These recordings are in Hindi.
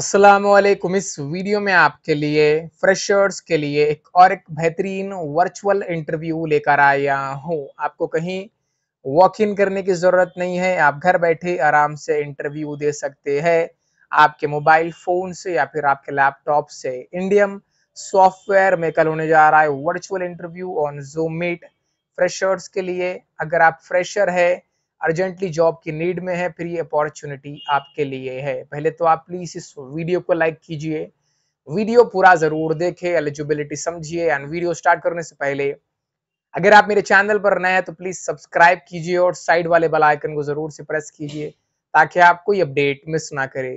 असलम इस वीडियो में आपके लिए फ्रेशर्स के लिए एक और एक बेहतरीन वर्चुअल इंटरव्यू लेकर आया हूँ आपको कहीं वॉक इन करने की ज़रूरत नहीं है आप घर बैठे आराम से इंटरव्यू दे सकते हैं आपके मोबाइल फ़ोन से या फिर आपके लैपटॉप से इंडियम सॉफ्टवेयर में कल होने जा रहा है virtual interview on Zoom meet freshers के लिए अगर आप फ्रेशर है अर्जेंटली जॉब की नीड में है फिर ये अपॉर्चुनिटी आपके लिए है पहले तो आप प्लीज इस वीडियो को लाइक कीजिए वीडियो पूरा जरूर देखे एलिजिबिलिटी समझिए एंड वीडियो स्टार्ट करने से पहले अगर आप मेरे चैनल पर नए हैं तो प्लीज सब्सक्राइब कीजिए और साइड वाले बेल आइकन को जरूर से प्रेस कीजिए ताकि आप कोई अपडेट मिस ना करें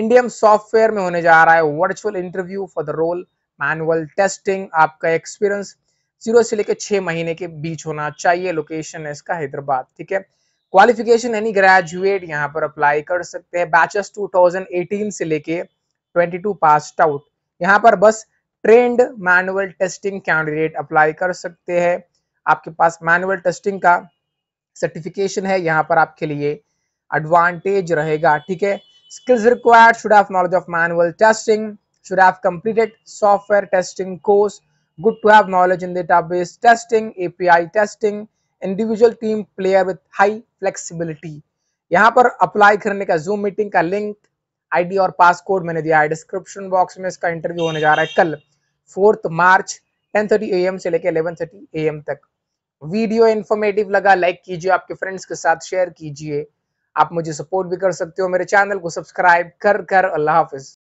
इंडियम सॉफ्टवेयर में होने जा रहा है virtual interview for the role manual testing आपका एक्सपीरियंस जीरो से लेकर छह महीने के बीच होना चाहिए लोकेशन है इसका हैदराबाद ठीक है क्वालिफिकेशन यानी ग्रेजुएट यहाँ पर अप्लाई कर सकते हैं बैचेस 2018 से लेके 22 पास आउट यहाँ पर बस trained manual testing candidate apply कर सकते हैं आपके पास मैनुअल टेस्टिंग का सर्टिफिकेशन है यहाँ पर आपके लिए एडवांटेज रहेगा ठीक है skills required should have knowledge of manual testing should have completed software testing course good to have knowledge in database testing, API testing, individual team player with high flexibility. यहाँ पर अप्लाई करने का जूम मीटिंग का लिंक आईडी और पासकोड मैंने दिया है डिस्क्रिप्शन बॉक्स में इसका इंटरव्यू होने जा रहा है कल फोर्थ मार्च 10:30 एएम से लेकर 11:30 एएम तक वीडियो इन्फॉर्मेटिव लगा लाइक कीजिए आपके फ्रेंड्स के साथ शेयर कीजिए आप मुझे सपोर्ट भी कर सकते हो मेरे चैनल को सब्सक्राइब कर कर अल्लाह हाफिज